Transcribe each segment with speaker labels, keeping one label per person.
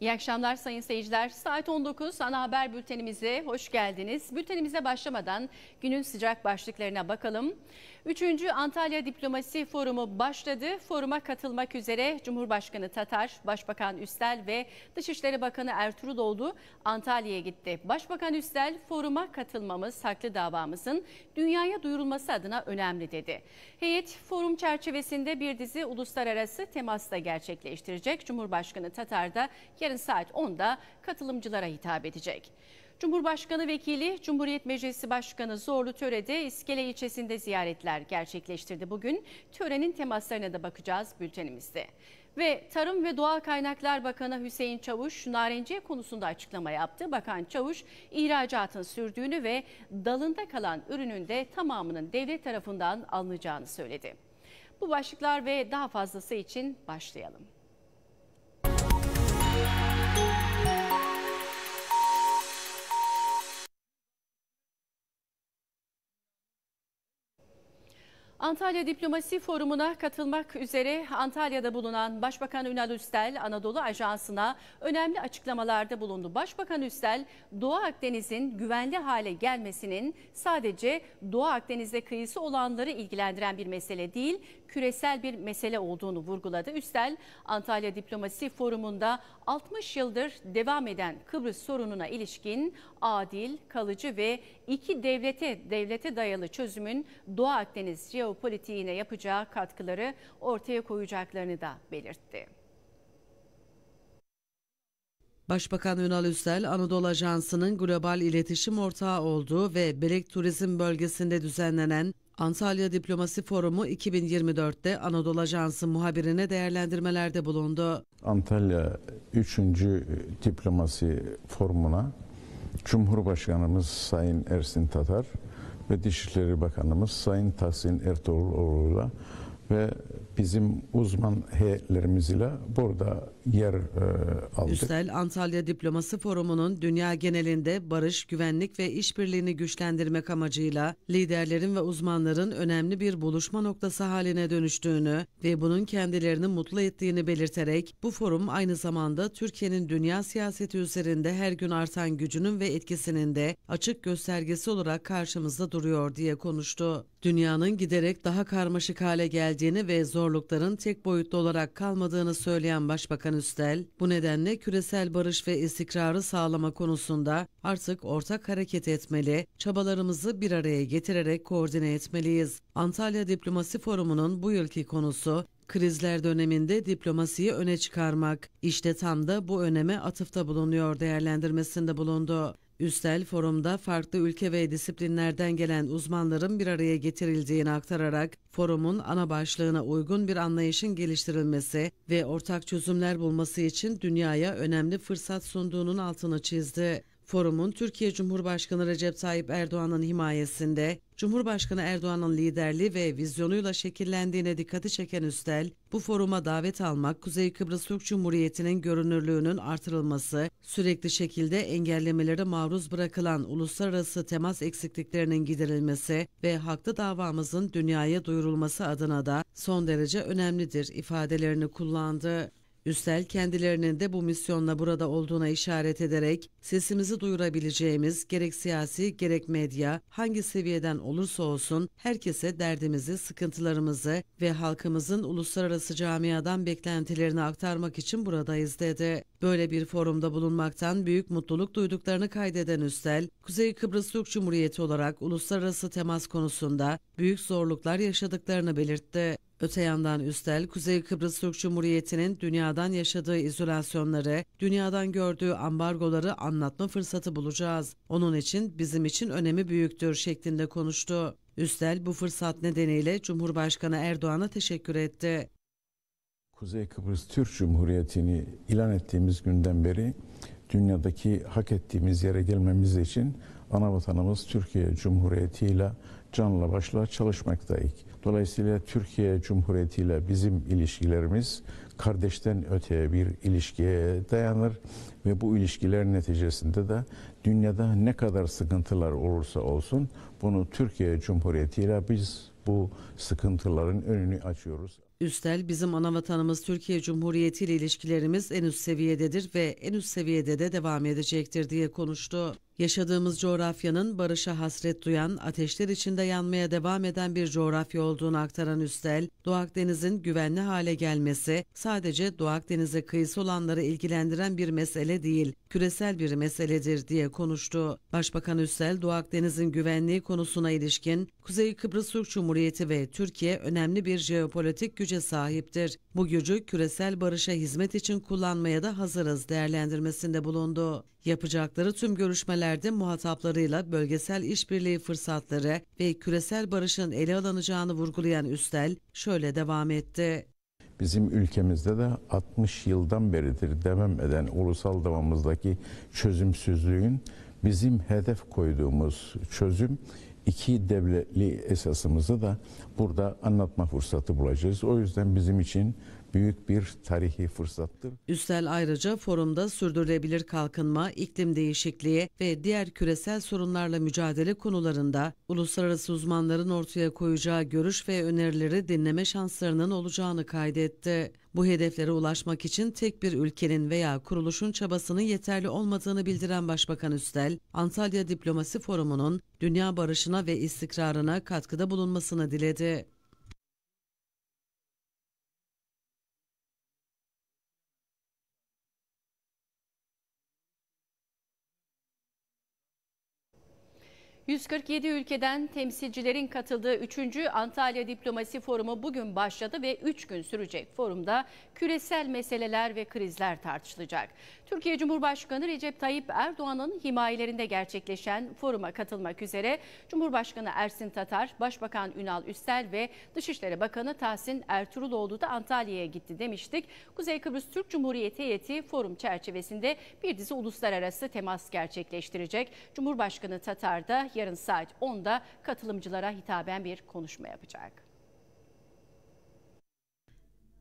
Speaker 1: İyi akşamlar sayın seyirciler. Saat 19 ana haber bültenimize hoş geldiniz. Bültenimize başlamadan günün sıcak başlıklarına bakalım. Üçüncü Antalya Diplomasi Forumu başladı. Foruma katılmak üzere Cumhurbaşkanı Tatar, Başbakan Üstel ve Dışişleri Bakanı Ertuğruloğlu Antalya'ya gitti. Başbakan Üstel foruma katılmamız haklı davamızın dünyaya duyurulması adına önemli dedi. Heyet forum çerçevesinde bir dizi uluslararası temasla gerçekleştirecek. Cumhurbaşkanı Tatar da yarın saat 10'da katılımcılara hitap edecek. Cumhurbaşkanı Vekili Cumhuriyet Meclisi Başkanı Zorlu Töre'de İskele ilçesinde ziyaretler gerçekleştirdi bugün. Törenin temaslarına da bakacağız bültenimizde. Ve Tarım ve Doğal Kaynaklar Bakanı Hüseyin Çavuş, narenciye konusunda açıklama yaptı. Bakan Çavuş, ihracatın sürdüğünü ve dalında kalan ürünün de tamamının devlet tarafından alınacağını söyledi. Bu başlıklar ve daha fazlası için başlayalım. Antalya Diplomasi Forumu'na katılmak üzere Antalya'da bulunan Başbakan Ünal Üstel Anadolu Ajansı'na önemli açıklamalarda bulundu. Başbakan Üstel Doğu Akdeniz'in güvenli hale gelmesinin sadece Doğu Akdeniz'de kıyısı olanları ilgilendiren bir mesele değil, küresel bir mesele olduğunu vurguladı. Üstel Antalya Diplomasi Forumu'nda 60 yıldır devam eden Kıbrıs sorununa ilişkin adil, kalıcı ve iki devlete devlete dayalı çözümün Doğu Akdeniz jeolojisi jeopolitiğine yapacağı katkıları ortaya koyacaklarını da belirtti.
Speaker 2: Başbakan Ünal Üstel, Anadolu Ajansı'nın global iletişim ortağı olduğu ve Belek Turizm Bölgesi'nde düzenlenen Antalya Diplomasi Forumu 2024'te Anadolu Ajansı muhabirine değerlendirmelerde bulundu.
Speaker 3: Antalya 3. E, diplomasi Forumu'na Cumhurbaşkanımız Sayın Ersin Tatar ve Dışişleri Bakanımız Sayın Tahsin Ertuğrul Oğlu'yla ve bizim uzman heyetlerimiz ile burada yer e, aldık. Üstel
Speaker 2: Antalya Diplomasi Forumu'nun dünya genelinde barış, güvenlik ve işbirliğini güçlendirmek amacıyla liderlerin ve uzmanların önemli bir buluşma noktası haline dönüştüğünü ve bunun kendilerini mutlu ettiğini belirterek bu forum aynı zamanda Türkiye'nin dünya siyaseti üzerinde her gün artan gücünün ve etkisinin de açık göstergesi olarak karşımızda duruyor diye konuştu. Dünyanın giderek daha karmaşık hale geldiğini ve zor zorlukların tek boyutlu olarak kalmadığını söyleyen Başbakan Üstel, bu nedenle küresel barış ve istikrarı sağlama konusunda artık ortak hareket etmeli, çabalarımızı bir araya getirerek koordine etmeliyiz. Antalya Diplomasi Forumu'nun bu yılki konusu krizler döneminde diplomasiyi öne çıkarmak. İşte tam da bu öneme atıfta bulunuyor değerlendirmesinde bulundu. Üstel forumda farklı ülke ve disiplinlerden gelen uzmanların bir araya getirildiğini aktararak forumun ana başlığına uygun bir anlayışın geliştirilmesi ve ortak çözümler bulması için dünyaya önemli fırsat sunduğunun altını çizdi. Forumun Türkiye Cumhurbaşkanı Recep Tayyip Erdoğan'ın himayesinde Cumhurbaşkanı Erdoğan'ın liderliği ve vizyonuyla şekillendiğine dikkati çeken üstel, bu foruma davet almak Kuzey Kıbrıs Türk Cumhuriyeti'nin görünürlüğünün artırılması, sürekli şekilde engellemelere maruz bırakılan uluslararası temas eksikliklerinin giderilmesi ve haklı davamızın dünyaya duyurulması adına da son derece önemlidir ifadelerini kullandı. Üstel kendilerinin de bu misyonla burada olduğuna işaret ederek sesimizi duyurabileceğimiz gerek siyasi gerek medya hangi seviyeden olursa olsun herkese derdimizi, sıkıntılarımızı ve halkımızın uluslararası camiadan beklentilerini aktarmak için buradayız dedi. Böyle bir forumda bulunmaktan büyük mutluluk duyduklarını kaydeden Üstel, Kuzey Kıbrıs Türk Cumhuriyeti olarak uluslararası temas konusunda büyük zorluklar yaşadıklarını belirtti. Öte yandan Üstel, Kuzey Kıbrıs Türk Cumhuriyeti'nin dünyadan yaşadığı izolasyonları, dünyadan gördüğü ambargoları anlatma fırsatı bulacağız. Onun için bizim için önemi büyüktür şeklinde konuştu. Üstel bu fırsat nedeniyle Cumhurbaşkanı Erdoğan'a teşekkür etti.
Speaker 3: Kuzey Kıbrıs Türk Cumhuriyeti'ni ilan ettiğimiz günden beri dünyadaki hak ettiğimiz yere gelmemiz için ana vatanımız Türkiye Cumhuriyeti ile canla başla çalışmaktayız. Dolayısıyla Türkiye Cumhuriyeti ile bizim ilişkilerimiz kardeşten öteye bir ilişkiye dayanır ve bu ilişkiler neticesinde de dünyada ne kadar sıkıntılar olursa olsun bunu Türkiye Cumhuriyeti ile biz bu sıkıntıların önünü açıyoruz.
Speaker 2: Üstel bizim ana vatanımız Türkiye Cumhuriyeti ile ilişkilerimiz en üst seviyededir ve en üst seviyede de devam edecektir diye konuştu. Yaşadığımız coğrafyanın barışa hasret duyan, ateşler içinde yanmaya devam eden bir coğrafya olduğunu aktaran Üstel, Doğu Akdeniz'in güvenli hale gelmesi sadece Doğu Akdeniz'e kıyısı olanları ilgilendiren bir mesele değil, küresel bir meseledir diye konuştu. Başbakan Üstel, Doğu Akdeniz'in güvenliği konusuna ilişkin Kuzey Kıbrıs Türk Cumhuriyeti ve Türkiye önemli bir jeopolitik güce sahiptir. Bu gücü küresel barışa hizmet için kullanmaya da hazırız değerlendirmesinde bulundu. Yapacakları tüm görüşmelerde muhataplarıyla bölgesel işbirliği fırsatları ve küresel barışın ele alınacağını vurgulayan Üstel şöyle devam etti.
Speaker 3: Bizim ülkemizde de 60 yıldan beridir devam eden ulusal davamızdaki çözümsüzlüğün bizim hedef koyduğumuz çözüm iki devletli esasımızı da burada anlatma fırsatı bulacağız. O yüzden bizim için büyük bir tarihi fırsattır.
Speaker 2: Üstel ayrıca forumda sürdürülebilir kalkınma, iklim değişikliği ve diğer küresel sorunlarla mücadele konularında uluslararası uzmanların ortaya koyacağı görüş ve önerileri dinleme şanslarının olacağını kaydetti. Bu hedeflere ulaşmak için tek bir ülkenin veya kuruluşun çabasının yeterli olmadığını bildiren Başbakan Üstel, Antalya Diplomasi Forumu'nun dünya barışına ve istikrarına katkıda bulunmasını diledi.
Speaker 1: 147 ülkeden temsilcilerin katıldığı 3. Antalya Diplomasi Forumu bugün başladı ve 3 gün sürecek. Forumda küresel meseleler ve krizler tartışılacak. Türkiye Cumhurbaşkanı Recep Tayyip Erdoğan'ın himayelerinde gerçekleşen foruma katılmak üzere Cumhurbaşkanı Ersin Tatar, Başbakan Ünal Üstel ve Dışişleri Bakanı Tahsin Ertuğruloğlu da Antalya'ya gitti demiştik. Kuzey Kıbrıs Türk Cumhuriyeti heyeti forum çerçevesinde bir dizi uluslararası temas gerçekleştirecek. Cumhurbaşkanı Tatar da yarın saat 10'da katılımcılara hitaben bir konuşma yapacak.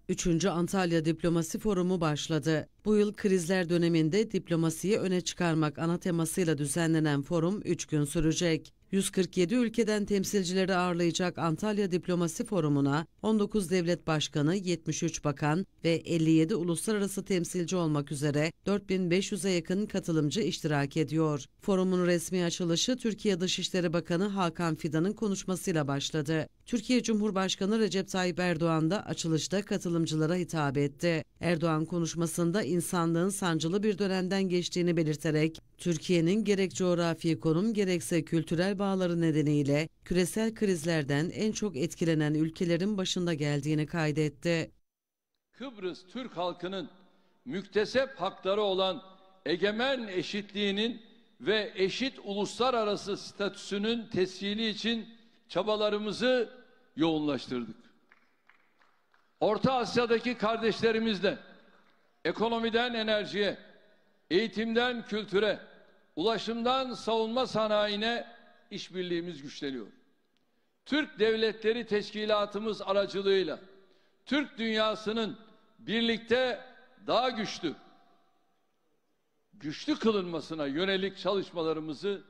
Speaker 2: Üçüncü Antalya Diplomasi Forumu başladı. Bu yıl krizler döneminde diplomasiyi öne çıkarmak ana temasıyla düzenlenen forum 3 gün sürecek. 147 ülkeden temsilcileri ağırlayacak Antalya Diplomasi Forumu'na 19 devlet başkanı, 73 bakan ve 57 uluslararası temsilci olmak üzere 4500'e yakın katılımcı iştirak ediyor. Forumun resmi açılışı Türkiye Dışişleri Bakanı Hakan Fidan'ın konuşmasıyla başladı. Türkiye Cumhurbaşkanı Recep Tayyip Erdoğan da açılışta katılımcılara hitap etti. Erdoğan konuşmasında insanlığın sancılı bir dönemden geçtiğini belirterek, Türkiye'nin gerek coğrafi konum gerekse kültürel bağları nedeniyle küresel krizlerden en çok etkilenen ülkelerin başında geldiğini kaydetti.
Speaker 3: Kıbrıs Türk halkının mükteseb hakları olan egemen eşitliğinin ve eşit uluslararası statüsünün tescili için çabalarımızı yoğunlaştırdık. Orta Asya'daki kardeşlerimizle ekonomiden enerjiye, eğitimden kültüre, ulaşımdan savunma sanayine işbirliğimiz güçleniyor. Türk Devletleri Teşkilatımız aracılığıyla Türk dünyasının birlikte daha güçlü, güçlü kılınmasına yönelik çalışmalarımızı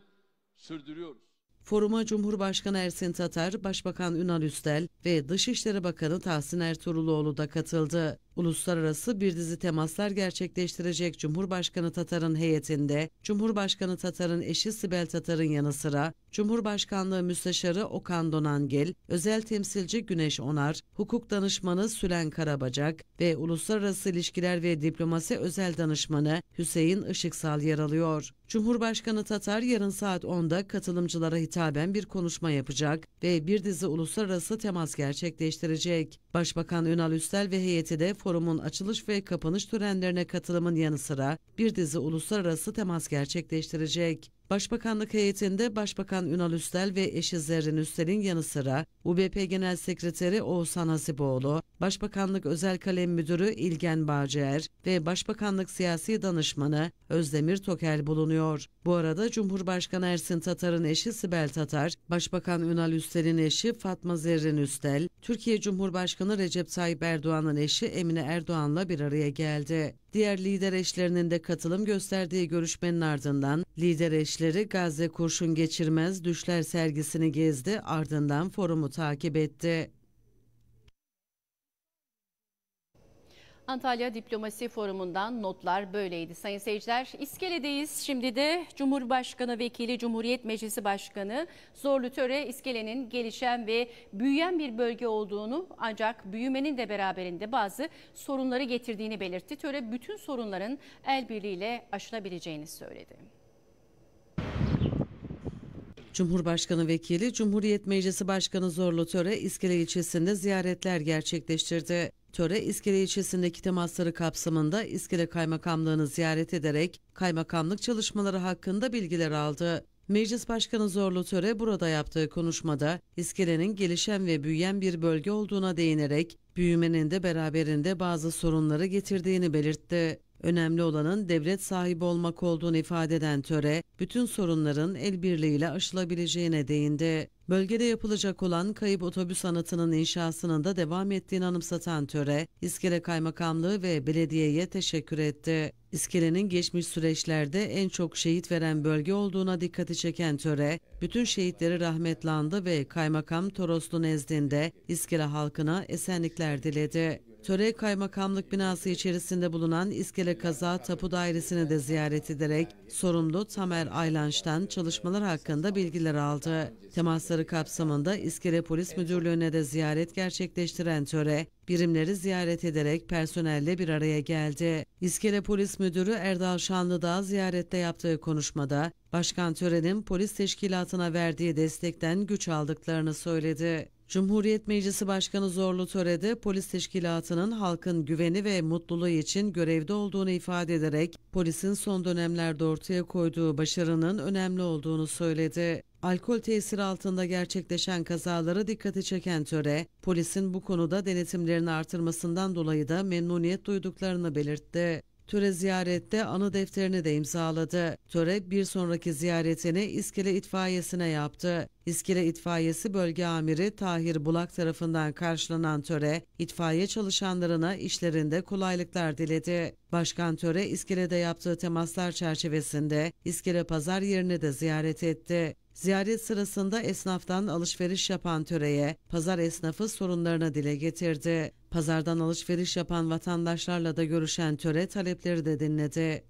Speaker 3: sürdürüyoruz.
Speaker 2: Foruma Cumhurbaşkanı Ersin Tatar, Başbakan Ünal Üstel ve Dışişleri Bakanı Tahsin Ertuğruloğlu da katıldı. Uluslararası bir dizi temaslar gerçekleştirecek Cumhurbaşkanı Tatar'ın heyetinde Cumhurbaşkanı Tatar'ın eşi Sibel Tatar'ın yanı sıra Cumhurbaşkanlığı Müsteşarı Okan Donangel, özel temsilci Güneş Onar, hukuk danışmanı Sülen Karabacak ve uluslararası İlişkiler ve diplomasi özel danışmanı Hüseyin Işıksal yer alıyor. Cumhurbaşkanı Tatar yarın saat 10'da katılımcılara hitaben bir konuşma yapacak ve bir dizi uluslararası temas gerçekleştirecek. Başbakan Ünal Üstel ve heyeti de Forum'un açılış ve kapanış törenlerine katılımın yanı sıra bir dizi uluslararası temas gerçekleştirecek. Başbakanlık heyetinde Başbakan Ünal Üstel ve eşi Zerrin Üstel'in yanı sıra UBP Genel Sekreteri Oğuzhan Hasiboğlu, Başbakanlık Özel Kalem Müdürü İlgen Bağcıer ve Başbakanlık Siyasi Danışmanı Özdemir Tokel bulunuyor. Bu arada Cumhurbaşkanı Ersin Tatar'ın eşi Sibel Tatar, Başbakan Ünal Üstel'in eşi Fatma Zerrin Üstel, Türkiye Cumhurbaşkanı Recep Tayyip Erdoğan'ın eşi Emine Erdoğan'la bir araya geldi. Diğer lider eşlerinin de katılım gösterdiği görüşmenin ardından lider eşler. Gençleri Gazze Kurşun Geçirmez Düşler sergisini gezdi ardından forumu takip etti.
Speaker 1: Antalya Diplomasi Forumu'ndan notlar böyleydi sayın seyirciler. İskele'deyiz. Şimdi de Cumhurbaşkanı Vekili Cumhuriyet Meclisi Başkanı Zorlu Töre İskele'nin gelişen ve büyüyen bir bölge olduğunu ancak büyümenin de beraberinde bazı sorunları getirdiğini belirtti. Töre bütün sorunların el birliğiyle aşılabileceğini söyledi.
Speaker 2: Cumhurbaşkanı Vekili Cumhuriyet Meclisi Başkanı Zorlu Töre İskele ilçesinde ziyaretler gerçekleştirdi. Töre İskele ilçesindeki temasları kapsamında İskele Kaymakamlığını ziyaret ederek kaymakamlık çalışmaları hakkında bilgiler aldı. Meclis Başkanı Zorlu Töre burada yaptığı konuşmada İskele'nin gelişen ve büyüyen bir bölge olduğuna değinerek büyümenin de beraberinde bazı sorunları getirdiğini belirtti. Önemli olanın devlet sahibi olmak olduğunu ifade eden Töre, bütün sorunların el birliğiyle aşılabileceğine değindi. Bölgede yapılacak olan kayıp otobüs sanatının inşasının da devam ettiğini anımsatan Töre, İskele Kaymakamlığı ve belediyeye teşekkür etti. İskele'nin geçmiş süreçlerde en çok şehit veren bölge olduğuna dikkati çeken Töre, bütün şehitleri rahmetlandı ve Kaymakam Toroslu nezdinde İskele halkına esenlikler diledi. Töre Kaymakamlık binası içerisinde bulunan İskele Kaza Tapu Dairesi'ni de ziyaret ederek sorumlu Tamer Aylanç'tan çalışmalar hakkında bilgiler aldı. Temasları kapsamında İskele Polis Müdürlüğü'ne de ziyaret gerçekleştiren töre, birimleri ziyaret ederek personelle bir araya geldi. İskele Polis Müdürü Erdal Şanlıdağ ziyarette yaptığı konuşmada Başkan Tören'in polis teşkilatına verdiği destekten güç aldıklarını söyledi. Cumhuriyet Meclisi Başkanı Zorlu Töre'de polis teşkilatının halkın güveni ve mutluluğu için görevde olduğunu ifade ederek polisin son dönemlerde ortaya koyduğu başarının önemli olduğunu söyledi. Alkol tesiri altında gerçekleşen kazaları dikkati çeken töre, polisin bu konuda denetimlerini artırmasından dolayı da memnuniyet duyduklarını belirtti. Töre ziyarette anı defterini de imzaladı. Töre bir sonraki ziyaretini İskele İtfaiyesi'ne yaptı. İskele İtfaiyesi Bölge Amiri Tahir Bulak tarafından karşılanan töre, itfaiye çalışanlarına işlerinde kolaylıklar diledi. Başkan töre İskele'de yaptığı temaslar çerçevesinde İskele Pazar yerini de ziyaret etti. Ziyaret sırasında esnaftan alışveriş yapan töreye pazar esnafı sorunlarını dile getirdi. Pazardan alışveriş yapan vatandaşlarla da görüşen töre talepleri de dinledi.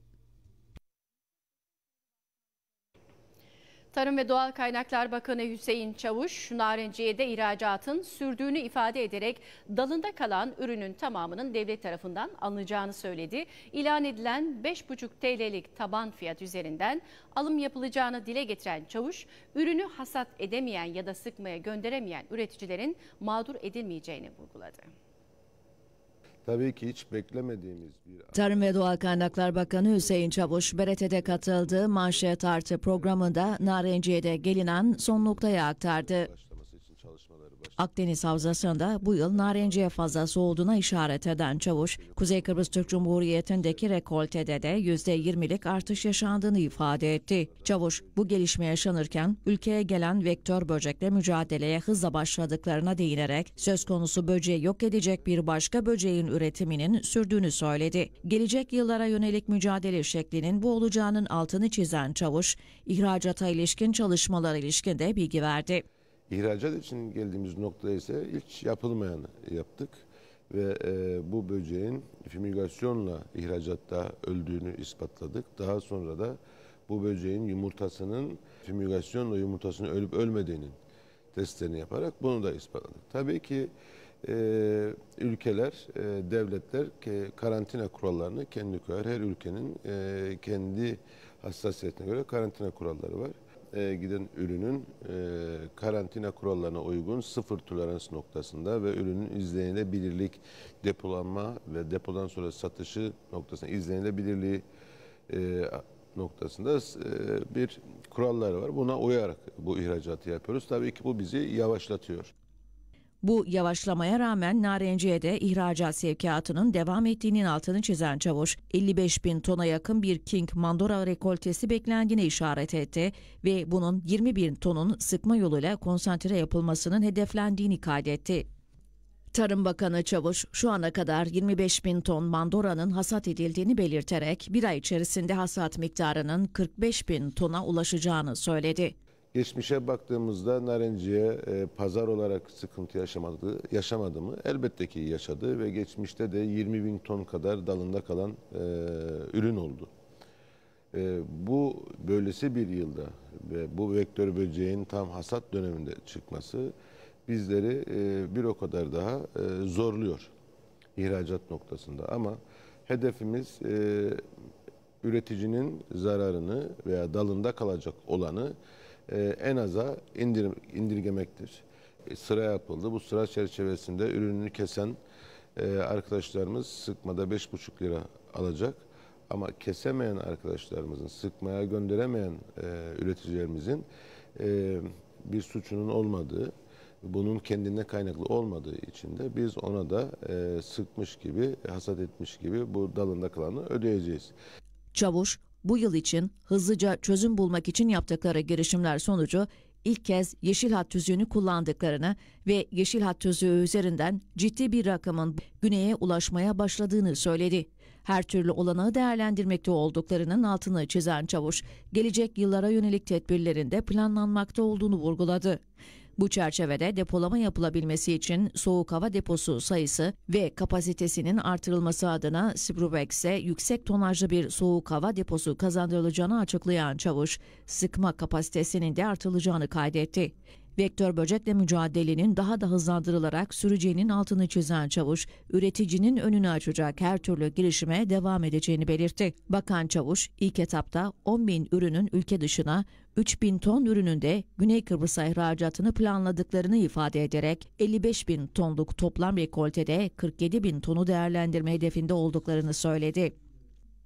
Speaker 1: Tarım ve Doğal Kaynaklar Bakanı Hüseyin Çavuş, narenciye de ihracatın sürdüğünü ifade ederek dalında kalan ürünün tamamının devlet tarafından alınacağını söyledi. İlan edilen 5,5 TL'lik taban fiyat üzerinden alım yapılacağını dile getiren Çavuş, ürünü hasat edemeyen ya da sıkmaya gönderemeyen üreticilerin mağdur edilmeyeceğini vurguladı
Speaker 4: tabii ki hiç beklemediğimiz bir...
Speaker 5: Tarım ve Doğal Kaynaklar Bakanı Hüseyin Çavuş, Berete'de katıldığı manşet artı programında Narenciye'de gelinen son noktaya aktardı. Akdeniz Havzası'nda bu yıl narenciye fazlası olduğuna işaret eden Çavuş, Kuzey Kıbrıs Türk Cumhuriyeti'ndeki rekoltede de %20'lik artış yaşandığını ifade etti. Çavuş, bu gelişme yaşanırken ülkeye gelen vektör böcekle mücadeleye hızla başladıklarına değinerek söz konusu böceği yok edecek bir başka böceğin üretiminin sürdüğünü söyledi. Gelecek yıllara yönelik mücadele şeklinin bu olacağının altını çizen Çavuş, ihracata ilişkin çalışmalara ilişkin bilgi verdi.
Speaker 4: İhracat için geldiğimiz nokta ise hiç yapılmayanı yaptık ve e, bu böceğin fumigasyonla ihracatta öldüğünü ispatladık. Daha sonra da bu böceğin yumurtasının fumigasyonla yumurtasının ölüp ölmediğinin testlerini yaparak bunu da ispatladık. Tabii ki e, ülkeler, e, devletler e, karantina kurallarını kendi koyar. Her ülkenin e, kendi hassasiyetine göre karantina kuralları var e, giden ürünün e, karantina kurallarına uygun sıfır tolerans noktasında ve ürünün izlenilebilirlik depolanma ve depodan sonra satışı noktasında izlenilebilirliği e, noktasında e, bir kuralları var. Buna uyarak bu ihracatı yapıyoruz. Tabii ki bu bizi yavaşlatıyor.
Speaker 5: Bu yavaşlamaya rağmen narenciye de ihracat sevkiyatının devam ettiğinin altını çizen Çavuş, 55 bin tona yakın bir King Mandora rekoltesi beklendiğine işaret etti ve bunun 20 bin tonun sıkma yoluyla konsantre yapılmasının hedeflendiğini kaydetti. Tarım Bakanı Çavuş şu ana kadar 25 bin ton mandoranın hasat edildiğini belirterek bir ay içerisinde hasat miktarının 45 bin tona ulaşacağını söyledi.
Speaker 4: Geçmişe baktığımızda Narenciye e, pazar olarak sıkıntı yaşamadı, yaşamadı mı? Elbette ki yaşadı ve geçmişte de 20 bin ton kadar dalında kalan e, ürün oldu. E, bu böylesi bir yılda ve bu vektör böceğin tam hasat döneminde çıkması bizleri e, bir o kadar daha e, zorluyor ihracat noktasında. Ama hedefimiz e, üreticinin zararını veya dalında kalacak olanı ee, en aza indir indirgemektir. E, sıra yapıldı. Bu sıra çerçevesinde ürününü kesen e, arkadaşlarımız sıkmada 5,5 lira alacak. Ama kesemeyen arkadaşlarımızın, sıkmaya gönderemeyen e, üreticilerimizin bir suçunun olmadığı, bunun kendine kaynaklı olmadığı için de biz ona da e, sıkmış gibi, hasat etmiş gibi bu dalında kalanı ödeyeceğiz.
Speaker 5: Çavuş, bu yıl için hızlıca çözüm bulmak için yaptıkları girişimler sonucu ilk kez yeşil hat tüzüğünü kullandıklarını ve yeşil hat tüzüğü üzerinden ciddi bir rakamın güneye ulaşmaya başladığını söyledi. Her türlü olanağı değerlendirmekte olduklarının altını çizen Çavuş, gelecek yıllara yönelik tedbirlerinde planlanmakta olduğunu vurguladı. Bu çerçevede depolama yapılabilmesi için soğuk hava deposu sayısı ve kapasitesinin artırılması adına Sprubex'e yüksek tonajlı bir soğuk hava deposu kazandırılacağını açıklayan Çavuş, sıkma kapasitesinin de artırılacağını kaydetti. Vektör böcekle mücadelenin daha da hızlandırılarak süreceğinin altını çizen Çavuş, üreticinin önünü açacak her türlü girişime devam edeceğini belirtti. Bakan Çavuş, ilk etapta 10 bin ürünün ülke dışına, 3000 ton ürününde Güney Kıbrıs'a ihracatını planladıklarını ifade ederek 55 bin tonluk toplam rekoltede 47 bin tonu değerlendirme hedefinde olduklarını söyledi.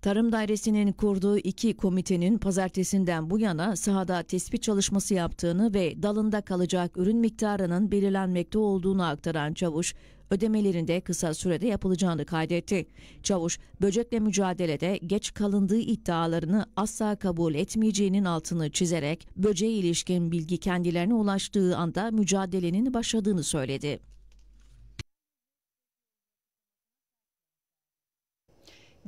Speaker 5: Tarım Dairesi'nin kurduğu iki komitenin pazartesinden bu yana sahada tespit çalışması yaptığını ve dalında kalacak ürün miktarının belirlenmekte olduğunu aktaran Çavuş, ödemelerin de kısa sürede yapılacağını kaydetti. Çavuş, böcekle mücadelede geç kalındığı iddialarını asla kabul etmeyeceğinin altını çizerek böceğe ilişkin bilgi kendilerine ulaştığı anda mücadelenin başladığını söyledi.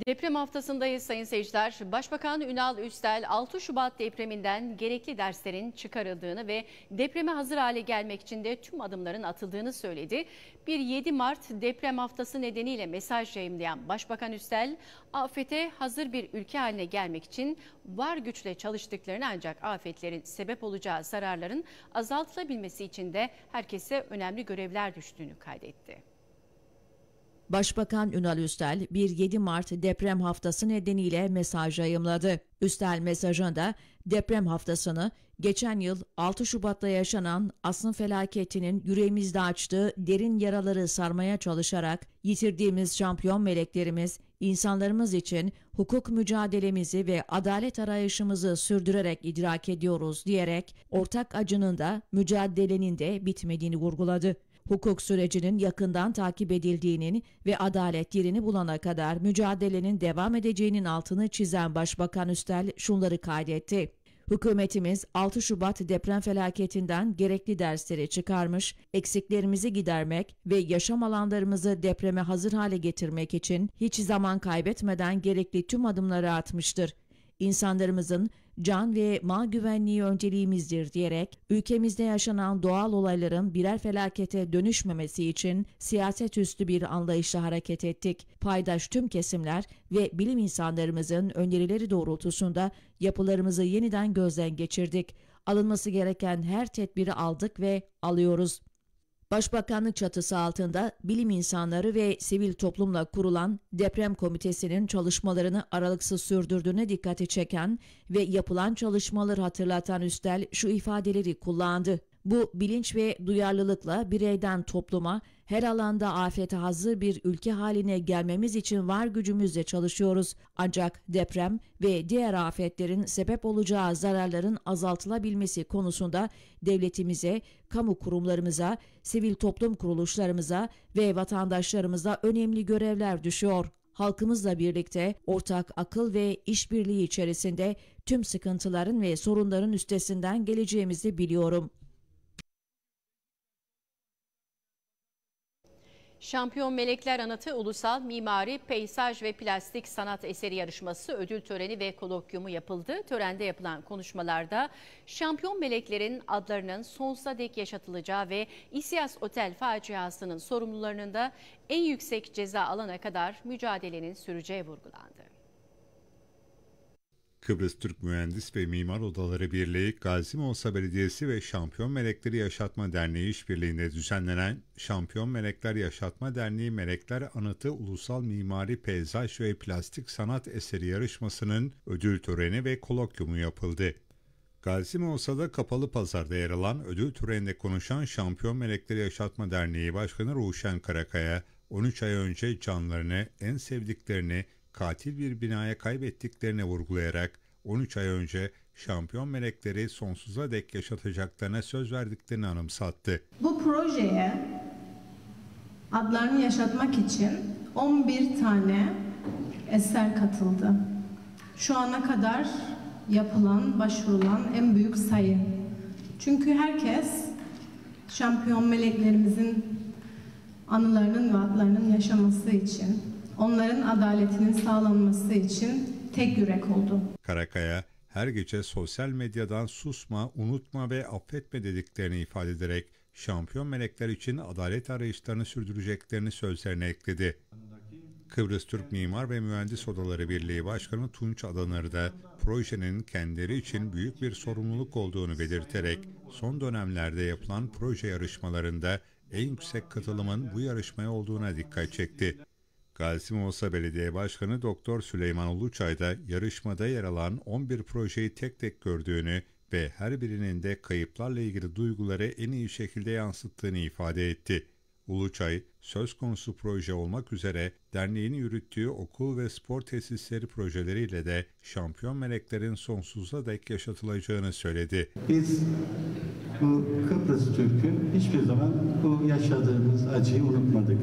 Speaker 1: Deprem haftasındayız sayın seyirciler. Başbakan Ünal Üstel 6 Şubat depreminden gerekli derslerin çıkarıldığını ve depreme hazır hale gelmek için de tüm adımların atıldığını söyledi. Bir 7 Mart deprem haftası nedeniyle mesaj yayımlayan Başbakan Üstel, afete hazır bir ülke haline gelmek için var güçle çalıştıklarını ancak afetlerin sebep olacağı zararların azaltılabilmesi için de herkese önemli görevler düştüğünü kaydetti.
Speaker 5: Başbakan Ünal Üstel, 1-7 Mart deprem haftası nedeniyle mesaj yayımladı. Üstel mesajında deprem haftasını geçen yıl 6 Şubat'ta yaşanan Asın felaketinin yüreğimizde açtığı derin yaraları sarmaya çalışarak yitirdiğimiz şampiyon meleklerimiz, insanlarımız için hukuk mücadelemizi ve adalet arayışımızı sürdürerek idrak ediyoruz diyerek ortak acının da mücadelenin de bitmediğini vurguladı hukuk sürecinin yakından takip edildiğinin ve adalet yerini bulana kadar mücadelenin devam edeceğinin altını çizen Başbakan Üstel şunları kaydetti. Hükümetimiz 6 Şubat deprem felaketinden gerekli dersleri çıkarmış, eksiklerimizi gidermek ve yaşam alanlarımızı depreme hazır hale getirmek için hiç zaman kaybetmeden gerekli tüm adımları atmıştır. İnsanlarımızın can ve mal güvenliği önceliğimizdir diyerek ülkemizde yaşanan doğal olayların birer felakete dönüşmemesi için siyaset üstü bir anlayışla hareket ettik. Paydaş tüm kesimler ve bilim insanlarımızın önerileri doğrultusunda yapılarımızı yeniden gözden geçirdik. Alınması gereken her tedbiri aldık ve alıyoruz. Başbakanlık çatısı altında bilim insanları ve sivil toplumla kurulan deprem komitesinin çalışmalarını aralıksız sürdürdüğüne dikkati çeken ve yapılan çalışmaları hatırlatan Üstel şu ifadeleri kullandı. Bu bilinç ve duyarlılıkla bireyden topluma, her alanda afete hazır bir ülke haline gelmemiz için var gücümüzle çalışıyoruz. Ancak deprem ve diğer afetlerin sebep olacağı zararların azaltılabilmesi konusunda devletimize, kamu kurumlarımıza, sivil toplum kuruluşlarımıza ve vatandaşlarımıza önemli görevler düşüyor halkımızla birlikte ortak akıl ve işbirliği içerisinde tüm sıkıntıların ve sorunların üstesinden geleceğimizi biliyorum.
Speaker 1: Şampiyon Melekler Anıtı Ulusal Mimari, Peysaj ve Plastik Sanat Eseri Yarışması ödül töreni ve kolokyumu yapıldı. Törende yapılan konuşmalarda şampiyon meleklerin adlarının sonsuza dek yaşatılacağı ve İsyas Otel faciasının sorumlularının da en yüksek ceza alana kadar mücadelenin süreceği vurgulandı.
Speaker 6: Kıbrıs Türk Mühendis ve Mimar Odaları Birliği, Gazi Mausa Belediyesi ve Şampiyon Melekleri Yaşatma Derneği işbirliğinde düzenlenen Şampiyon Melekler Yaşatma Derneği Melekler Anıtı Ulusal Mimari Peyzaj ve Plastik Sanat Eseri Yarışması'nın ödül töreni ve kolokyumu yapıldı. Gazi Mausa'da kapalı pazarda yer alan ödül töreninde konuşan Şampiyon Melekleri Yaşatma Derneği Başkanı Ruşen Karakaya, 13 ay önce canlarını, en sevdiklerini, katil bir binaya kaybettiklerini vurgulayarak 13 ay önce şampiyon melekleri sonsuza dek yaşatacaklarına söz verdiklerini anımsattı.
Speaker 7: Bu projeye adlarını yaşatmak için 11 tane eser katıldı. Şu ana kadar yapılan, başvurulan en büyük sayı. Çünkü herkes şampiyon meleklerimizin anılarının ve adlarının yaşaması için onların adaletinin sağlanması için tek yürek oldu.
Speaker 6: Karakaya her gece sosyal medyadan susma, unutma ve affetme dediklerini ifade ederek şampiyon melekler için adalet arayışlarını sürdüreceklerini sözlerine ekledi. Kıbrıs Türk Mimar ve Mühendis Odaları Birliği Başkanı Tunç Adanır da projenin kendileri için büyük bir sorumluluk olduğunu belirterek son dönemlerde yapılan proje yarışmalarında en yüksek katılımın bu yarışmaya olduğuna dikkat çekti. Gazi Mosa Belediye Başkanı Doktor Süleyman Uluçay da yarışmada yer alan 11 projeyi tek tek gördüğünü ve her birinin de kayıplarla ilgili duyguları en iyi şekilde yansıttığını ifade etti. Uluçay, söz konusu proje olmak üzere derneğin yürüttüğü okul ve spor tesisleri projeleriyle de şampiyon meleklerin sonsuza dek yaşatılacağını söyledi.
Speaker 3: Biz bu Kıbrıs Türk'ün hiçbir zaman bu yaşadığımız acıyı unutmadık.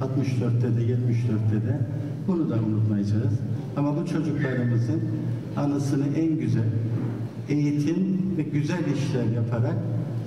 Speaker 3: 64'te de 74'te de bunu da unutmayacağız. Ama bu çocuklarımızın anısını en güzel eğitim ve güzel işler yaparak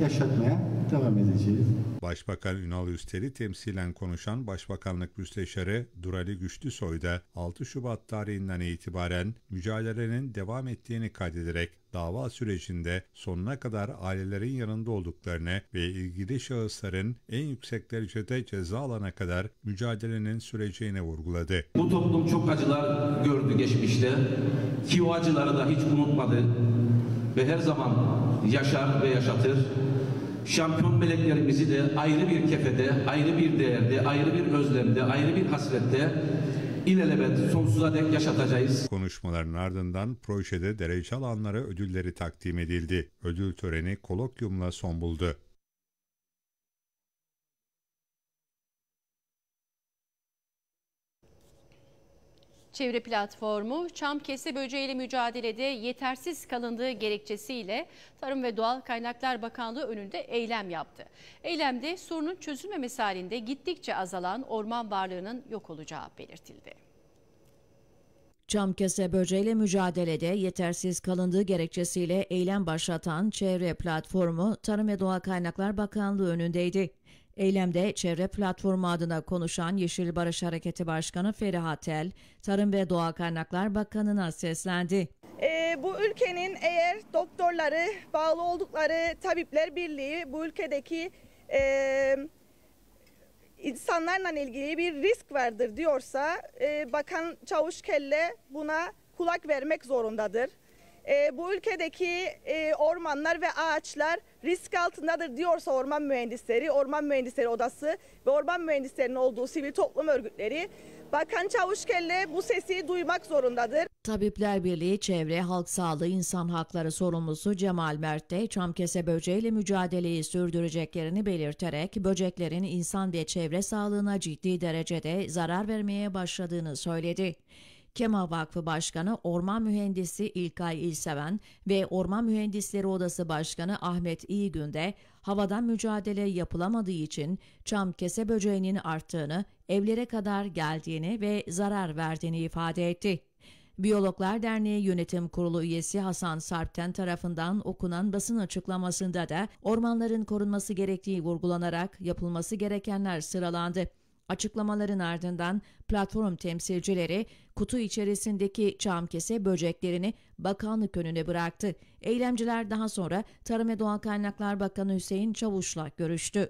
Speaker 3: yaşatmaya devam edeceğiz.
Speaker 6: Başbakan Ünal Üsteli temsilen konuşan Başbakanlık Müsteşarı Durali Güçlüsoy da 6 Şubat tarihinden itibaren mücadelenin devam ettiğini kaydederek dava sürecinde sonuna kadar ailelerin yanında olduklarını ve ilgili şahısların en yüksek derecede ceza alana kadar mücadelenin süreceğini vurguladı. Bu toplum çok
Speaker 3: acılar
Speaker 4: gördü geçmişte
Speaker 6: ki o acıları da hiç unutmadı
Speaker 4: ve her zaman yaşar ve yaşatır. Şampiyon meleklerimizi de ayrı bir kefede, ayrı bir değerde, ayrı bir özlemde, ayrı bir hasrette
Speaker 6: ilelebet sonsuza dek yaşatacağız. Konuşmaların ardından projede derece alanlara ödülleri takdim edildi. Ödül töreni kolokyumla son buldu.
Speaker 1: Çevre platformu çam kese böceğiyle mücadelede yetersiz kalındığı gerekçesiyle Tarım ve Doğal Kaynaklar Bakanlığı önünde eylem yaptı. Eylemde sorunun çözülmemesi halinde gittikçe azalan orman varlığının yok olacağı belirtildi.
Speaker 5: Çam kese böceğiyle mücadelede yetersiz kalındığı gerekçesiyle eylem başlatan Çevre Platformu Tarım ve Doğal Kaynaklar Bakanlığı önündeydi. Eylemde Çevre Platformu adına konuşan Yeşil Barış Hareketi Başkanı Feriha Tel, Tarım ve Doğa Kaynaklar Bakanı'na seslendi.
Speaker 2: E, bu ülkenin eğer doktorları, bağlı oldukları Tabipler Birliği bu ülkedeki e, insanlarla ilgili bir risk vardır diyorsa e, Bakan Çavuşkelle buna kulak vermek zorundadır e, bu ülkedeki e, ormanlar ve ağaçlar risk altındadır diyorsa orman mühendisleri, orman mühendisleri odası ve orman mühendislerinin olduğu sivil toplum örgütleri Bakan Çavuşkelle bu sesi duymak zorundadır.
Speaker 5: Tabipler Birliği Çevre, Halk Sağlığı, İnsan Hakları Sorumlusu Cemal Mert de çamkese böceğiyle mücadeleyi sürdüreceklerini belirterek böceklerin insan ve çevre sağlığına ciddi derecede zarar vermeye başladığını söyledi. KEMA Vakfı Başkanı Orman Mühendisi İlkay İlseven ve Orman Mühendisleri Odası Başkanı Ahmet İyigün de havadan mücadele yapılamadığı için çam kese böceğinin arttığını, evlere kadar geldiğini ve zarar verdiğini ifade etti. Biyologlar Derneği Yönetim Kurulu üyesi Hasan Sarpten tarafından okunan basın açıklamasında da ormanların korunması gerektiği vurgulanarak yapılması gerekenler sıralandı. Açıklamaların ardından platform temsilcileri kutu içerisindeki çam kese böceklerini bakanlık önüne bıraktı. Eylemciler daha sonra Tarım ve Doğal Kaynaklar Bakanı Hüseyin Çavuş'la görüştü.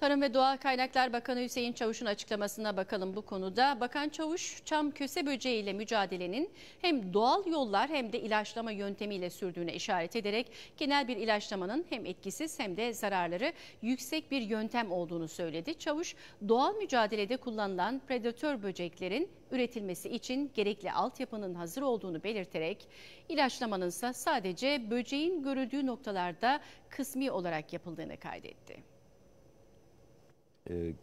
Speaker 1: Tarım ve Doğal Kaynaklar Bakanı Hüseyin Çavuş'un açıklamasına bakalım bu konuda. Bakan Çavuş, çam köse böceğiyle mücadelenin hem doğal yollar hem de ilaçlama yöntemiyle sürdüğüne işaret ederek genel bir ilaçlamanın hem etkisiz hem de zararları yüksek bir yöntem olduğunu söyledi. Çavuş, doğal mücadelede kullanılan predatör böceklerin üretilmesi için gerekli altyapının hazır olduğunu belirterek ilaçlamanınsa sadece böceğin görüldüğü noktalarda kısmi olarak yapıldığını kaydetti
Speaker 4: e,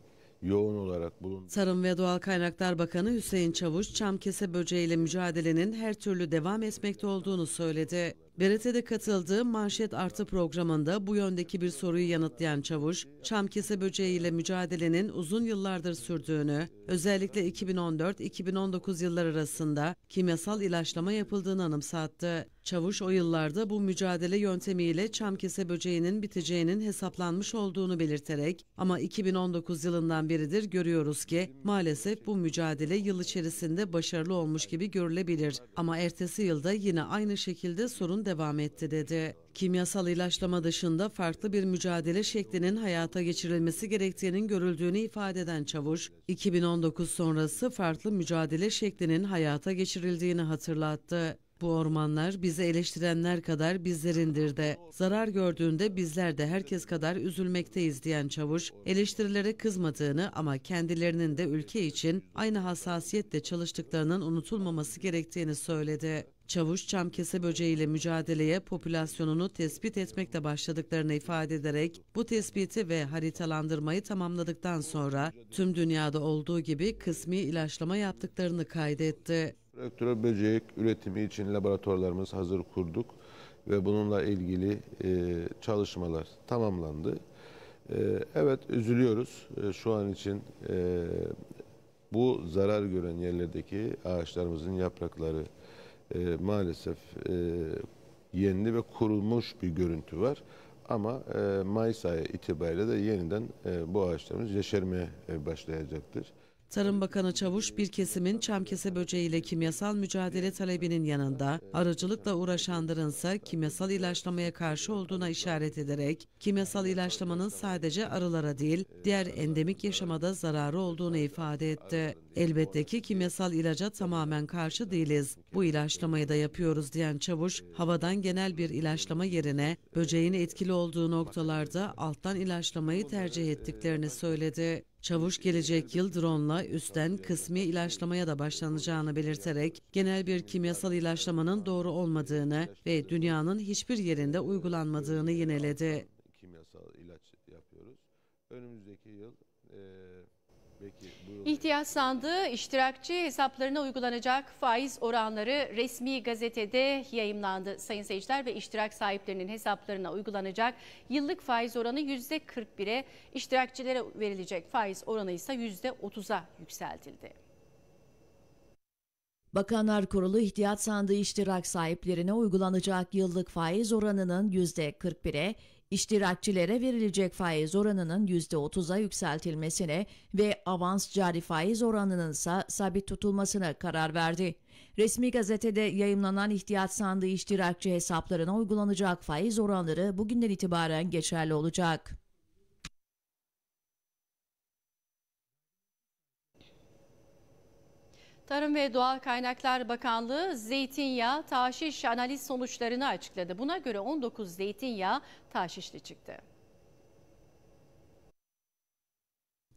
Speaker 4: yoğun olarak bulundu.
Speaker 2: Tarım ve Doğal Kaynaklar Bakanı Hüseyin Çavuş, çamkese böceğiyle mücadelenin her türlü devam etmekte olduğunu söyledi. BRT'de katıldığı Manşet Artı programında bu yöndeki bir soruyu yanıtlayan Çavuş, çamkese böceğiyle mücadelenin uzun yıllardır sürdüğünü, özellikle 2014-2019 yıllar arasında kimyasal ilaçlama yapıldığını anımsattı. Çavuş o yıllarda bu mücadele yöntemiyle çamkese böceğinin biteceğinin hesaplanmış olduğunu belirterek ama 2019 yılından beridir görüyoruz ki maalesef bu mücadele yıl içerisinde başarılı olmuş gibi görülebilir ama ertesi yılda yine aynı şekilde sorun devam etti dedi. Kimyasal ilaçlama dışında farklı bir mücadele şeklinin hayata geçirilmesi gerektiğinin görüldüğünü ifade eden Çavuş, 2019 sonrası farklı mücadele şeklinin hayata geçirildiğini hatırlattı. Bu ormanlar bizi eleştirenler kadar bizlerindir de. Zarar gördüğünde bizler de herkes kadar üzülmekteyiz diyen Çavuş, eleştirilere kızmadığını ama kendilerinin de ülke için aynı hassasiyetle çalıştıklarının unutulmaması gerektiğini söyledi. Çavuş çam kese böceğiyle mücadeleye popülasyonunu tespit etmekle başladıklarını ifade ederek bu tespiti ve haritalandırmayı tamamladıktan sonra tüm dünyada olduğu gibi kısmi ilaçlama yaptıklarını kaydetti.
Speaker 4: Rektör böceği üretimi için laboratuvarlarımız hazır kurduk ve bununla ilgili e, çalışmalar tamamlandı. E, evet üzülüyoruz e, şu an için e, bu zarar gören yerlerdeki ağaçlarımızın yaprakları e, maalesef e, yenili ve kurulmuş bir görüntü var. Ama e, Mayıs ayı itibariyle de yeniden e, bu ağaçlarımız yeşermeye e, başlayacaktır.
Speaker 2: Tarım Bakanı Çavuş bir kesimin çamkese böceğiyle kimyasal mücadele talebinin yanında aracılıkla uğraşanların ise kimyasal ilaçlamaya karşı olduğuna işaret ederek kimyasal ilaçlamanın sadece arılara değil diğer endemik yaşamada zararı olduğunu ifade etti. Elbette ki kimyasal ilaca tamamen karşı değiliz. Bu ilaçlamayı da yapıyoruz diyen Çavuş havadan genel bir ilaçlama yerine böceğin etkili olduğu noktalarda alttan ilaçlamayı tercih ettiklerini söyledi. Çavuş gelecek yıl drone'la üstten kısmi ilaçlamaya da başlanacağını belirterek genel bir kimyasal ilaçlamanın doğru olmadığını ve dünyanın hiçbir yerinde uygulanmadığını yineledi.
Speaker 4: Kimyasal ilaç yapıyoruz. Önümüzdeki yıl e,
Speaker 1: İhtiyaç sandığı iştirakçı hesaplarına uygulanacak faiz oranları resmi gazetede yayımlandı sayın seyirciler ve iştirak sahiplerinin hesaplarına uygulanacak yıllık faiz oranı %41'e, iştirakçilere verilecek faiz oranı ise %30'a yükseltildi.
Speaker 5: Bakanlar Kurulu ihtiyaç sandığı iştirak sahiplerine uygulanacak yıllık faiz oranının %41'e, iştirakçilere verilecek faiz oranının %30'a yükseltilmesine ve avans cari faiz oranının ise sabit tutulmasına karar verdi. Resmi gazetede yayımlanan ihtiyaç sandığı iştirakçı hesaplarına uygulanacak faiz oranları bugünden itibaren geçerli olacak.
Speaker 1: Tarım ve Doğal Kaynaklar Bakanlığı zeytinyağı taşiş analiz sonuçlarını açıkladı. Buna göre 19 zeytinyağı taşişli çıktı.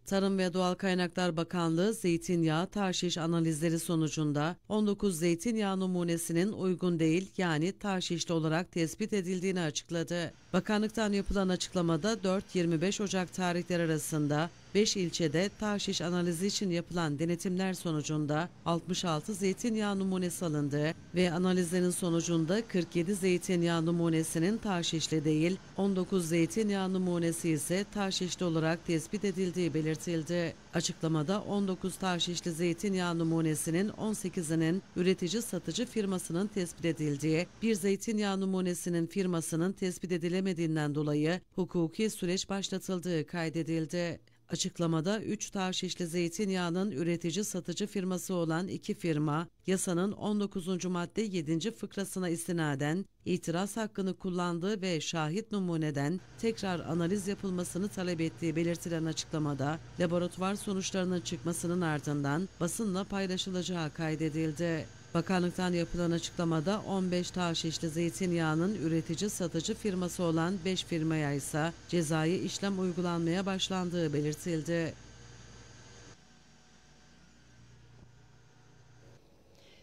Speaker 2: Tarım ve Doğal Kaynaklar Bakanlığı zeytinyağı tarşiş analizleri sonucunda 19 zeytinyağı numunesinin uygun değil yani tarşişli olarak tespit edildiğini açıkladı. Bakanlıktan yapılan açıklamada 4-25 Ocak tarihleri arasında 5 ilçede taşiş analizi için yapılan denetimler sonucunda 66 zeytinyağı numunesi alındı ve analizlerin sonucunda 47 zeytinyağı numunesinin taşişli değil, 19 zeytinyağı numunesi ise taşişli olarak tespit edildiği belirtildi. Açıklamada 19 taşişli zeytinyağı numunesinin 18'inin üretici satıcı firmasının tespit edildiği, bir zeytinyağı numunesinin firmasının tespit edilemediğinden dolayı hukuki süreç başlatıldığı kaydedildi. Açıklamada 3 Tarşişli zeytinyağının üretici satıcı firması olan iki firma yasanın 19. madde 7. fıkrasına istinaden itiraz hakkını kullandığı ve şahit numuneden tekrar analiz yapılmasını talep ettiği belirtilen açıklamada laboratuvar sonuçlarının çıkmasının ardından basınla paylaşılacağı kaydedildi. Bakanlıktan yapılan açıklamada 15 taşişli zeytinyağının üretici satıcı firması olan 5 firmaya ise cezai işlem uygulanmaya başlandığı belirtildi.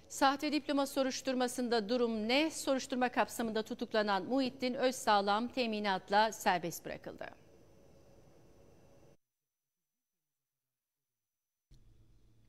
Speaker 1: Sahte diploma soruşturmasında durum ne? Soruşturma kapsamında tutuklanan Muhittin Özsağlam teminatla serbest bırakıldı.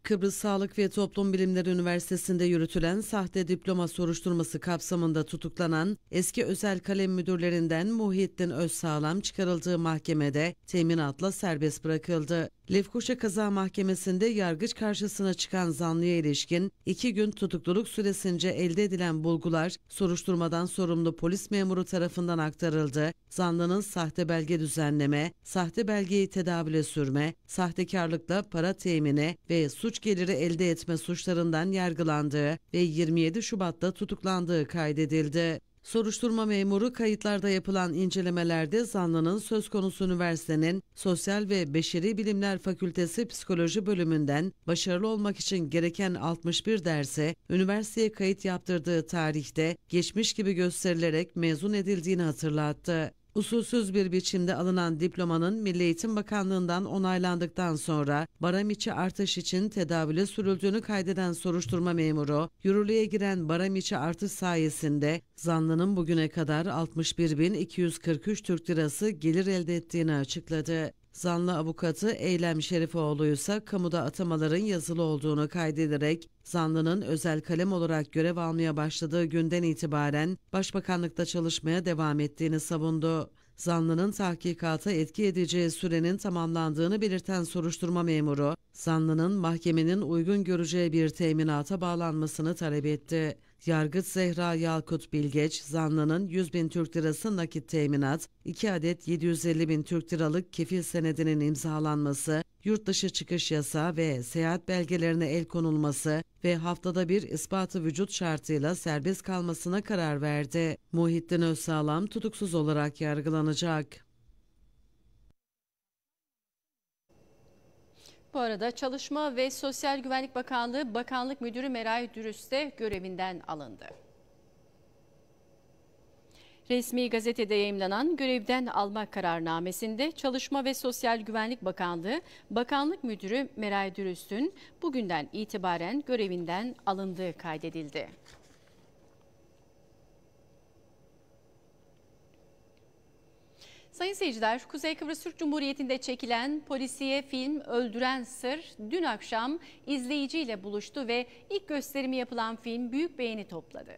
Speaker 2: Kıbrıs Sağlık ve Toplum Bilimleri Üniversitesi'nde yürütülen sahte diploma soruşturması kapsamında tutuklanan eski özel kalem müdürlerinden Muhittin Özsağlam çıkarıldığı mahkemede teminatla serbest bırakıldı. Lefkoşa Kaza Mahkemesi'nde yargıç karşısına çıkan zanlıya ilişkin iki gün tutukluluk süresince elde edilen bulgular soruşturmadan sorumlu polis memuru tarafından aktarıldı. Zanlının sahte belge düzenleme, sahte belgeyi tedavüle sürme, sahtekarlıkla para temini ve suç geliri elde etme suçlarından yargılandığı ve 27 Şubat'ta tutuklandığı kaydedildi. Soruşturma memuru kayıtlarda yapılan incelemelerde zanlının söz konusu üniversitenin Sosyal ve Beşeri Bilimler Fakültesi Psikoloji bölümünden başarılı olmak için gereken 61 derse üniversiteye kayıt yaptırdığı tarihte geçmiş gibi gösterilerek mezun edildiğini hatırlattı. Usulsüz bir biçimde alınan diplomanın Milli Eğitim Bakanlığı'ndan onaylandıktan sonra baram içi artış için tedavüle sürüldüğünü kaydeden soruşturma memuru, yürürlüğe giren baram içi artış sayesinde zanlının bugüne kadar 61.243 Türk Lirası gelir elde ettiğini açıkladı. Zanlı avukatı Eylem Şerifoğlu ise kamuda atamaların yazılı olduğunu kaydederek zanlının özel kalem olarak görev almaya başladığı günden itibaren başbakanlıkta çalışmaya devam ettiğini savundu. Zanlının tahkikata etki edeceği sürenin tamamlandığını belirten soruşturma memuru, zanlının mahkemenin uygun göreceği bir teminata bağlanmasını talep etti. Yargıç Zehra Yalkut Bilgeç, zanlının 100 bin Türk lirası nakit teminat, 2 adet 750 bin Türk liralık kefil senedinin imzalanması, yurtdışı çıkış yasa ve seyahat belgelerine el konulması ve haftada bir ispatı vücut şartıyla serbest kalmasına karar verdi. Muhittin Özsağlam tutuksuz olarak yargılanacak.
Speaker 1: Bu arada Çalışma ve Sosyal Güvenlik Bakanlığı Bakanlık Müdürü Meray Dürüst de görevinden alındı. Resmi gazetede yayımlanan görevden alma kararnamesinde Çalışma ve Sosyal Güvenlik Bakanlığı Bakanlık Müdürü Meray Dürüst'ün bugünden itibaren görevinden alındığı kaydedildi. Sayın seyirciler, Kuzey Kıbrıs Türk Cumhuriyeti'nde çekilen polisiye film Öldüren Sır dün akşam izleyiciyle buluştu ve ilk gösterimi yapılan film büyük beğeni topladı.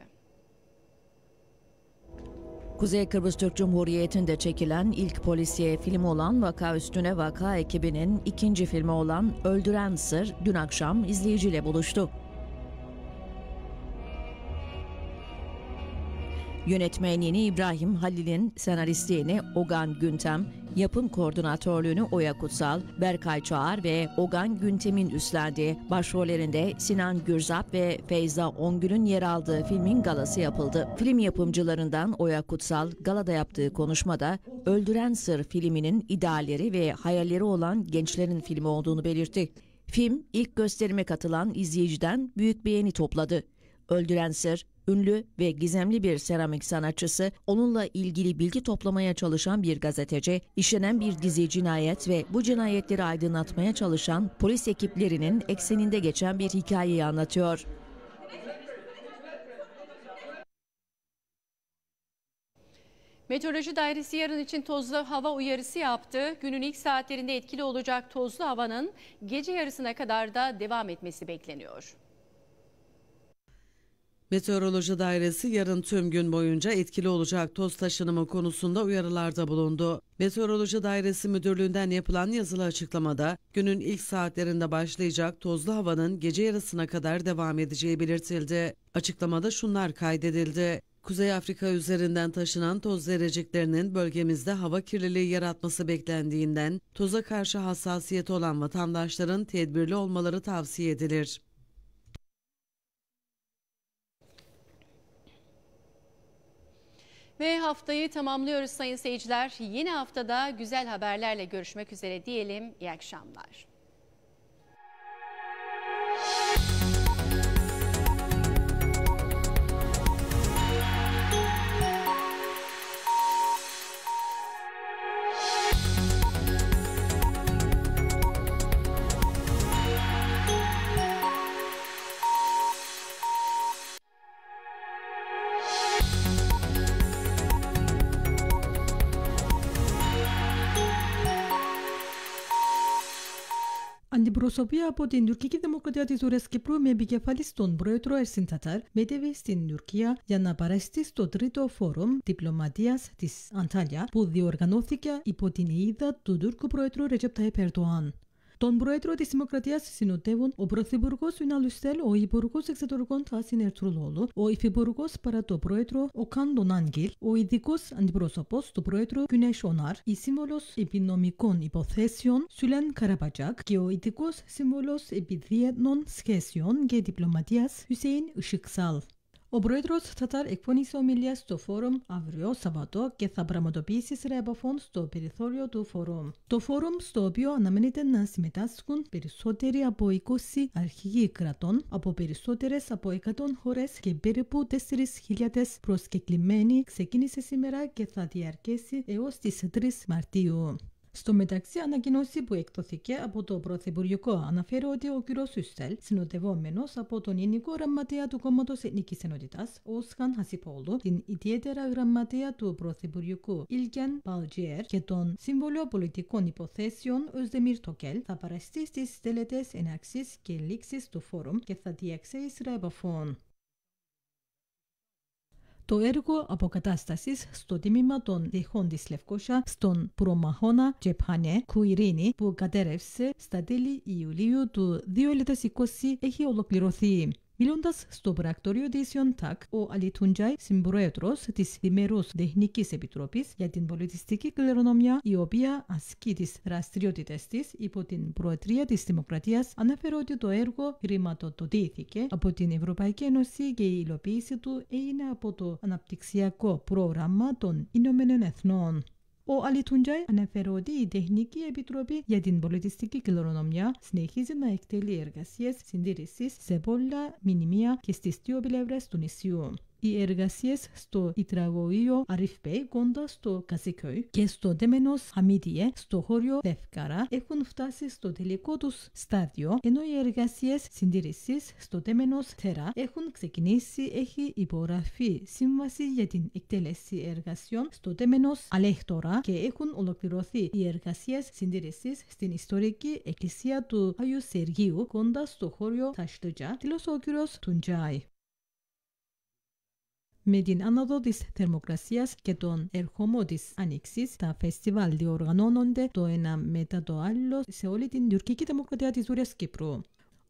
Speaker 5: Kuzey Kıbrıs Türk Cumhuriyeti'nde çekilen ilk polisiye film olan Vaka Üstüne Vaka ekibinin ikinci filmi olan Öldüren Sır dün akşam izleyiciyle buluştu. Yönetmenliğini İbrahim Halil'in, senaristliğini Ogan Güntem, yapım koordinatörlüğünü Oya Kutsal, Berkay Çağar ve Ogan Güntem'in üstlendiği başrollerinde Sinan Gürzap ve Feyza Ongül'ün yer aldığı filmin galası yapıldı. Film yapımcılarından Oya Kutsal galada yaptığı konuşmada Öldüren Sır filminin idealleri ve hayalleri olan gençlerin filmi olduğunu belirtti. Film ilk gösterime katılan izleyiciden büyük beğeni topladı. Öldüren Sır, ünlü ve gizemli bir seramik sanatçısı, onunla ilgili bilgi toplamaya çalışan bir gazeteci, işlenen bir dizi cinayet ve bu cinayetleri aydınlatmaya çalışan polis ekiplerinin ekseninde geçen bir hikayeyi anlatıyor.
Speaker 1: Meteoroloji Dairesi yarın için tozlu hava uyarısı yaptı. Günün ilk saatlerinde etkili olacak tozlu havanın gece yarısına kadar da devam etmesi bekleniyor.
Speaker 2: Meteoroloji Dairesi yarın tüm gün boyunca etkili olacak toz taşınımı konusunda uyarılarda bulundu. Meteoroloji Dairesi Müdürlüğü'nden yapılan yazılı açıklamada günün ilk saatlerinde başlayacak tozlu havanın gece yarısına kadar devam edeceği belirtildi. Açıklamada şunlar kaydedildi. Kuzey Afrika üzerinden taşınan toz zerreciklerinin bölgemizde hava kirliliği yaratması beklendiğinden toza karşı hassasiyet olan vatandaşların tedbirli olmaları tavsiye edilir.
Speaker 1: Ve haftayı tamamlıyoruz sayın seyirciler. Yeni haftada güzel haberlerle görüşmek üzere diyelim. İyi akşamlar.
Speaker 7: Προσωπία από την τουρκική δημοκρατία τη Ουρέ Κύπρου με επικεφαλή στον πρόεδρο Ερσίν Τατάρ μετέβη στην Τουρκία για να παραστεί στο τρίτο φόρουμ διπλωματία τη Αντάλια που διοργανώθηκε υπό την είδα του Τούρκου πρόεδρου Ρετζέπτα Επερτοάν. Τον πρόεδρο τη Δημοκρατία συνοδεύουν ο Πρωθυπουργό Ιναλουστέλ, ο Υπουργό Εξωτερικών Τάσιν Ερτρουλόλου, ο Υφυπουργό παρά πρόεδρο ο Κάντον Άγγελ, ο ειδικό αντιπρόσωπο του πρόεδρου Γκουνέ Σονάρ, η σύμβολο επινομικών υποθέσεων Σουλέν Καραμπατζάκ και ο ειδικό σύμβολο επιδιέτνων σχέσεων και διπλωματία Χουσέιν Ουσικσάλ. Ο πρόεδρο Τατάρ εκφώνησε ομιλία στο φόρουμ αύριο Σαββατό και θα πραγματοποιήσει σειρά επαφών στο περιθώριο του φόρουμ. Το φόρουμ, στο οποίο αναμένεται να συμμετάσχουν περισσότεροι από 20 αρχηγοί κρατών, από περισσότερε από 100 χώρε και περίπου 4.000 προσκεκλημένοι, ξεκίνησε σήμερα και θα διαρκέσει έω τι 3 Μαρτίου. Στο μεταξύ, ανακοίνωση που εκδοθήκε από το Πρωθυπουργικό αναφέρει ότι ο κ. Σουστέλ, συνοδευόμενο από τον Ενικό Γραμματέα του Κόμματο Εθνική Ενότητα, Όσχαν Χασιπόλου, την ιδιαίτερα γραμματέα του Πρωθυπουργικού Ιλκεν Παλτζιέρ και τον Σύμβολο Πολιτικών Υποθέσεων Σδεμίρ Τοκέλ, θα παραστεί στι τελετέ ενάξει και λήξει του φόρουμ και θα διεξέει σειρά επαφών το έργο αποκατάσταση στο τμήμα των διχών τη Λευκόσια στον προμαχώνα Τζεπχανέ Κουιρίνη που κατέρευσε στα τέλη Ιουλίου του 2020 έχει ολοκληρωθεί πρακτορείο stobraktorio Ιοντάκ, ο ο Τουντζάι, συμπρόεδρος της Δημερούς Τεχνική επιτροπής για την πολιτιστική κληρονομιά η οποία ασκεί τις δραστηριότητες της υπό την Προεδρία τη Δημοκρατίας αναφέρει ότι το έργο χρηματοδοτήθηκε από την Ευρωπαϊκή Ένωση και η υλοποίηση του έγινε από το αναπτυξιακό πρόγραμμα των Ηνωμένων Εθνών. Ο Αλή Τουντζάι αναφέρει ότι η Τεχνική Επιτροπή για την Πολιτιστική Κληρονομιά συνεχίζει να εκτελεί εργασίε συντήρηση σε πολλά μηνυμία και στις δύο πλευρέ του νησιού. Οι εργασίε στο Ιτραγωγείο Αριφπέη, κοντά στο Κασικόι και στο Τέμενο Αμίτιε, στο χώριο Δευκαρά, έχουν φτάσει στο τελικό του στάδιο, ενώ οι εργασίε συντήρηση στο Τέμενο Θερά έχουν ξεκινήσει, έχει υπογραφεί σύμβαση για την εκτέλεση εργασιών στο Τέμενο Αλέχτορα και έχουν ολοκληρωθεί οι εργασίε συντήρηση στην ιστορική εκκλησία του Αγίου Σεργίου, κοντά στο χώριο Ταστοτζά, τέλο ο κύριο Τουντζάι. με την άνοδο της θερμοκρασίας και τον ερχομό της άνοιξης, τα φεστιβάλ διοργανώνονται το ένα μετά το άλλο σε όλη την τουρκική δημοκρατία της Βόρειας Κύπρου.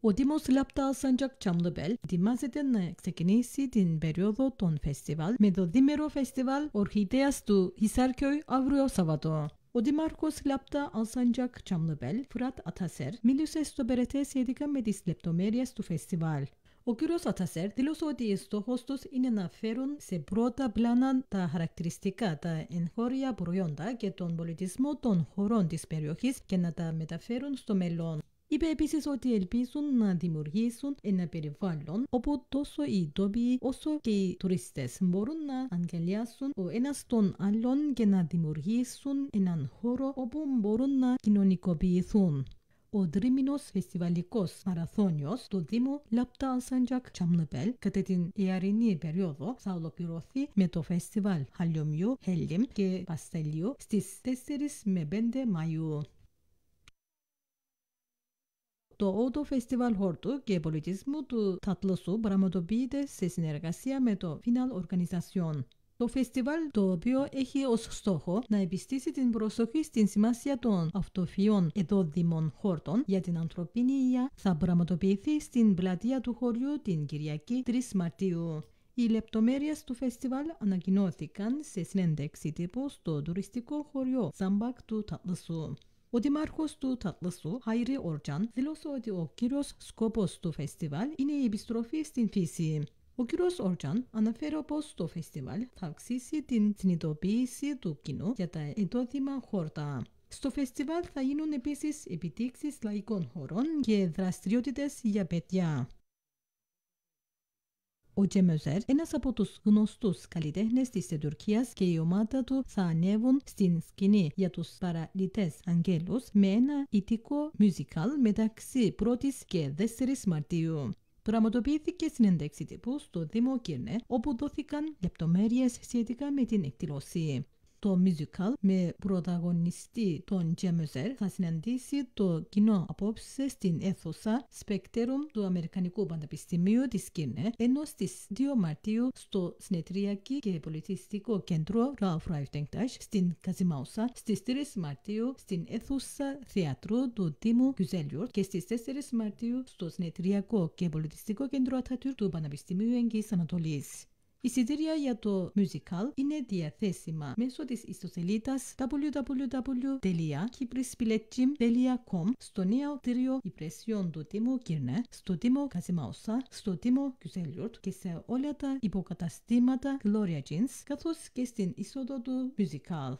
Speaker 7: Ο Δήμος Λάπτα Σαντζακ Τσαμλομπέλ ετοιμάζεται να ξεκινήσει την περίοδο των φεστιβάλ με το δίμερο φεστιβάλ Ορχιδέας του Ισάρκιοι αύριο Σαββατό. Ο Δημάρχος Λάπτα Αλσανджак Çamlıbel, Fırat Ataser, μίλησε στο Περετέ σχετικά με τις λεπτομέρειες του φεστιβάλ. Ο κύριο Ατασέρ δήλωσε ότι στόχο του είναι να φέρουν σε πρώτα πλάνα τα χαρακτηριστικά, τα εγχώρια προϊόντα και τον πολιτισμό των χωρών τη περιοχή και να τα μεταφέρουν στο μέλλον. Είπε επίση ότι ελπίζουν να δημιουργήσουν ένα περιβάλλον όπου τόσο οι τοποί όσο και οι τουρίστε μπορούν να αγκαλιάσουν ο ένα τον άλλον και να δημιουργήσουν έναν χώρο όπου μπορούν να κοινωνικοποιηθούν. ο τρίμηνος φεστιβαλικός μαραθώνιος του Δήμου Λαπτά Ασάντζακ Τσαμλουπέλ κατά την ιαρινή περίοδο θα ολοκληρωθεί με το φεστιβάλ Χαλιομιού, Χέλιμ και Παστελίου στις 4 με 5 Μαΐου το Ότο Φεστιβάλ Χόρτου και Πολιτισμού του Τατλωσού πραγματοποιείται σε συνεργασία με το Final Organization. Το φεστιβάλ το οποίο έχει ως στόχο να επιστήσει την προσοχή στην σημασία των αυτοφιών εδόδημων χόρτων για την ανθρωπίνη υγεία θα πραγματοποιηθεί στην πλατεία του χωριού την Κυριακή 3 Μαρτίου. Οι λεπτομέρειε του φεστιβάλ ανακοινώθηκαν σε συνέντευξη τύπου στο τουριστικό χωριό Σαμπακ του τατλσου. Ο Δημάρχο του Τατλισσού, Χάιρι Ορτζάν, δήλωσε ότι ο κύριο σκοπό του φεστιβάλ είναι η επιστροφή στην φύση. Ο κύριος Όρτζαν αναφέρει πως το φεστιβάλ θα αυξήσει την συνειδητοποίηση του κοινού για τα εντόθυμα χόρτα. Στο φεστιβάλ θα γίνουν επίσης επιτήξεις λαϊκών χωρών και δραστηριότητες για παιδιά. Ο Τζεμεζέρ, ένα από του γνωστού καλλιτέχνε τη Τουρκία και η ομάδα του θα ανέβουν στην σκηνή για του παραλυτέ Αγγέλου με ένα ητικό ηττικό μεταξύ 1η και 4η Μαρτίου. Πραγματοποιήθηκε συνέντευξη τύπου στο Δήμο Κύρνε, όπου δόθηκαν λεπτομέρειε σχετικά με την εκδήλωση το musical με πρωταγωνιστή τον Τζέμεζερ θα συναντήσει το κοινό απόψε στην αίθουσα Spectrum του Αμερικανικού Πανεπιστημίου της Κίνε, ενώ στις 2 Μαρτίου στο Συνετριακή και Πολιτιστικό Κέντρο Ralph Reiftenktach στην Καζιμάουσα, στις 3 Μαρτίου στην αίθουσα Θεατρού του Τίμου Κουζέλιορ και στις 4 Μαρτίου στο Συνετριακό και Πολιτιστικό Κέντρο Ατατούρ του Πανεπιστημίου Εγγύης Ανατολής. Η συντήρια για το musical είναι διαθέσιμα μέσω της ιστοσελίδας www.kyprisbiletçim.com στο νέο κτίριο υπηρεσιών του Τίμου Κύρνε, στο Τίμο Καζιμάουσα, στο Τίμο Κιουσέλιουρτ και σε όλα τα υποκαταστήματα Gloria Jeans καθώς και στην είσοδο του musical.